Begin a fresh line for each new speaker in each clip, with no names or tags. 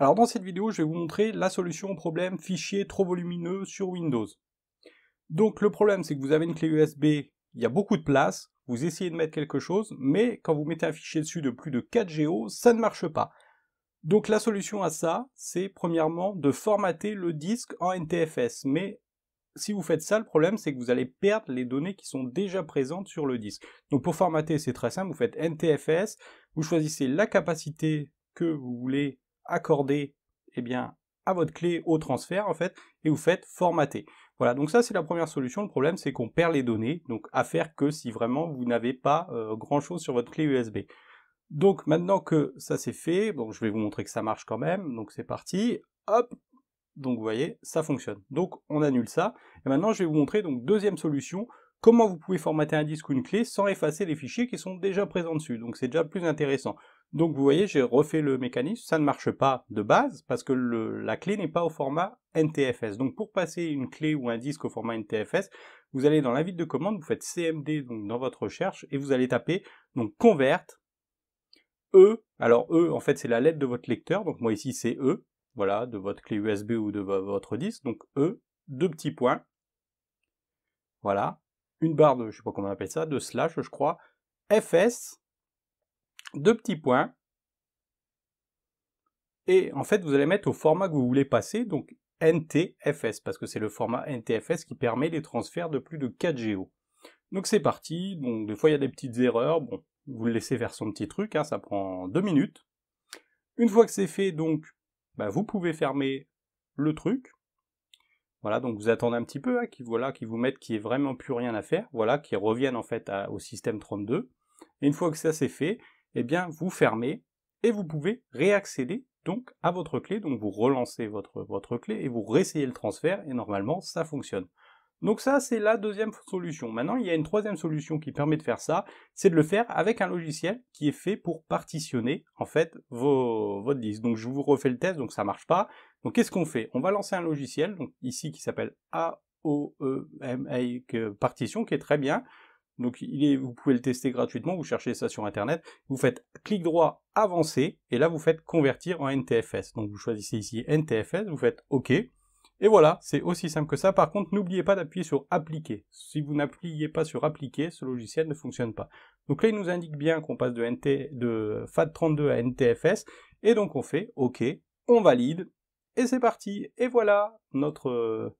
Alors dans cette vidéo, je vais vous montrer la solution au problème fichier trop volumineux sur Windows. Donc le problème, c'est que vous avez une clé USB, il y a beaucoup de place, vous essayez de mettre quelque chose, mais quand vous mettez un fichier dessus de plus de 4 Go, ça ne marche pas. Donc la solution à ça, c'est premièrement de formater le disque en NTFS, mais si vous faites ça, le problème c'est que vous allez perdre les données qui sont déjà présentes sur le disque. Donc pour formater, c'est très simple, vous faites NTFS, vous choisissez la capacité que vous voulez accordez et eh bien, à votre clé au transfert en fait et vous faites formater. Voilà, donc ça c'est la première solution. Le problème c'est qu'on perd les données, donc à faire que si vraiment vous n'avez pas euh, grand chose sur votre clé USB. Donc maintenant que ça c'est fait, bon je vais vous montrer que ça marche quand même, donc c'est parti, hop, donc vous voyez, ça fonctionne. Donc on annule ça, et maintenant je vais vous montrer donc deuxième solution, comment vous pouvez formater un disque ou une clé sans effacer les fichiers qui sont déjà présents dessus, donc c'est déjà plus intéressant. Donc vous voyez, j'ai refait le mécanisme, ça ne marche pas de base parce que la clé n'est pas au format NTFS. Donc pour passer une clé ou un disque au format NTFS, vous allez dans l'invite de commande, vous faites CMD donc dans votre recherche et vous allez taper donc convert E. Alors E, en fait, c'est la lettre de votre lecteur. Donc moi ici, c'est E, voilà, de votre clé USB ou de votre disque. Donc E, deux petits points. Voilà, une barre de, je sais pas comment on appelle ça, de slash, je crois, FS, deux petits points, et en fait vous allez mettre au format que vous voulez passer, donc NTFS, parce que c'est le format NTFS qui permet les transferts de plus de 4 GO. Donc c'est parti, donc des fois il y a des petites erreurs, bon, vous le laissez faire son petit truc, hein, ça prend deux minutes. Une fois que c'est fait, donc, bah, vous pouvez fermer le truc. Voilà, donc vous attendez un petit peu, hein, qu'ils voilà, vous mettent qu'il n'y ait vraiment plus rien à faire, voilà, qu'ils reviennent en fait au système 32. Et une fois que ça c'est fait, eh bien vous fermez et vous pouvez réaccéder donc à votre clé, donc vous relancez votre, votre clé et vous réessayez le transfert et normalement ça fonctionne. Donc ça c'est la deuxième solution. Maintenant il y a une troisième solution qui permet de faire ça, c'est de le faire avec un logiciel qui est fait pour partitionner en fait vos, votre disque. Donc je vous refais le test, donc ça marche pas. Donc qu'est-ce qu'on fait On va lancer un logiciel, donc ici qui s'appelle AOEMA e partition qui est très bien. Donc vous pouvez le tester gratuitement, vous cherchez ça sur Internet, vous faites clic droit, avancer, et là vous faites convertir en NTFS. Donc vous choisissez ici NTFS, vous faites OK, et voilà, c'est aussi simple que ça. Par contre, n'oubliez pas d'appuyer sur appliquer. Si vous n'appuyez pas sur appliquer, ce logiciel ne fonctionne pas. Donc là, il nous indique bien qu'on passe de, FAT32 à NTFS. Et donc on fait OK, on valide, et c'est parti. Et voilà, notre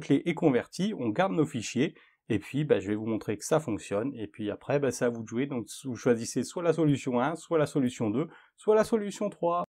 clé est convertie, on garde nos fichiers. Et puis, bah, je vais vous montrer que ça fonctionne. Et puis après, bah, c'est à vous de jouer. Donc, vous choisissez soit la solution 1, soit la solution 2, soit la solution 3.